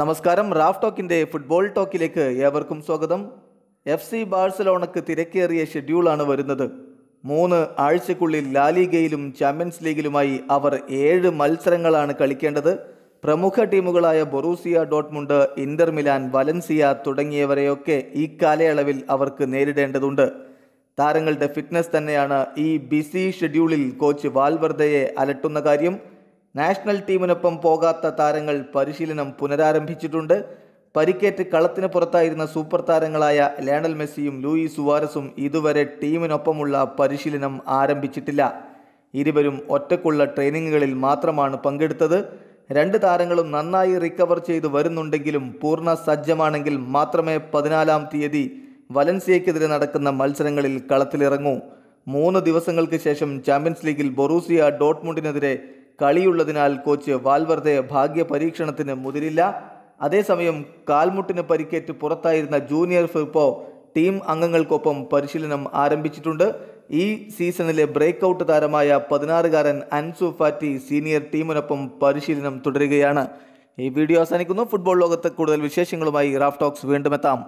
നമസ്കാരം Raf ടോക്കിൻ്റെ football ടോക്കിലേക്ക് ഏവർക്കും സ്വാഗതം എഫ് സി ബാഴ്സലോണക്ക് തിരക്കേറിയ ഷെഡ്യൂളാണ് വരുന്നത് മൂന്ന് ആഴ്ചക്കുള്ളിൽ ലാലിഗയിലും ചാമ്പ്യൻസ് ലീഗിലുമായി അവർ ഏഴ് മത്സരങ്ങളാണ് കളിക്കേണ്ടത് പ്രമുഖ ടീമുകളായ Borussia Dortmund Inter Milan Valencia തുടങ്ങിയവരെയൊക്കെ ഈ കാലയളവിൽ അവർക്ക് നേരിടേണ്ടതുണ്ട് താരങ്ങളുടെ ഫിറ്റ്നസ് തന്നെയാണ് ഈ ബിസി ഷെഡ്യൂളിൽ കോച്ച് വാൽവർദ്ധയെ അലട്ടുന്ന കാര്യം നാഷണൽ ടീമിനൊപ്പം പോകാത്ത താരങ്ങൾ പരിശീലനം പുനരാരംഭിച്ചിട്ടുണ്ട് പരിക്കേറ്റ് കളത്തിന് പുറത്തായിരുന്ന സൂപ്പർ താരങ്ങളായ ലയണൽ മെസ്സിയും ലൂയി സുവാരസും ഇതുവരെ ടീമിനൊപ്പമുള്ള പരിശീലനം ആരംഭിച്ചിട്ടില്ല ഇരുവരും ഒറ്റക്കുള്ള ട്രെയിനിങ്ങുകളിൽ മാത്രമാണ് പങ്കെടുത്തത് രണ്ട് താരങ്ങളും നന്നായി റിക്കവർ ചെയ്തു വരുന്നുണ്ടെങ്കിലും പൂർണ്ണ സജ്ജമാണെങ്കിൽ മാത്രമേ പതിനാലാം തീയതി വലൻസിയയ്ക്കെതിരെ നടക്കുന്ന മത്സരങ്ങളിൽ കളത്തിലിറങ്ങൂ മൂന്ന് ദിവസങ്ങൾക്ക് ശേഷം ചാമ്പ്യൻസ് ലീഗിൽ ബൊറൂസിയ ഡോട്ട്മുണ്ടിനെതിരെ കളിയുള്ളതിനാൽ കോച്ച് വാൽവർദെ ഭാഗ്യ പരീക്ഷണത്തിന് മുതിരില്ല അതേസമയം കാൽമുട്ടിന് പരിക്കേറ്റ് പുറത്തായിരുന്ന ജൂനിയർ ഫിർപ്പോ ടീം അംഗങ്ങൾക്കൊപ്പം പരിശീലനം ആരംഭിച്ചിട്ടുണ്ട് ഈ സീസണിലെ ബ്രേക്ക് ഔട്ട് താരമായ പതിനാറുകാരൻ അൻസു ഫാറ്റി സീനിയർ ടീമിനൊപ്പം പരിശീലനം തുടരുകയാണ് ഈ വീഡിയോ അവസാനിക്കുന്നു ഫുട്ബോൾ ലോകത്ത് കൂടുതൽ വിശേഷങ്ങളുമായി റാഫ് ടോക്സ് വീണ്ടും എത്താം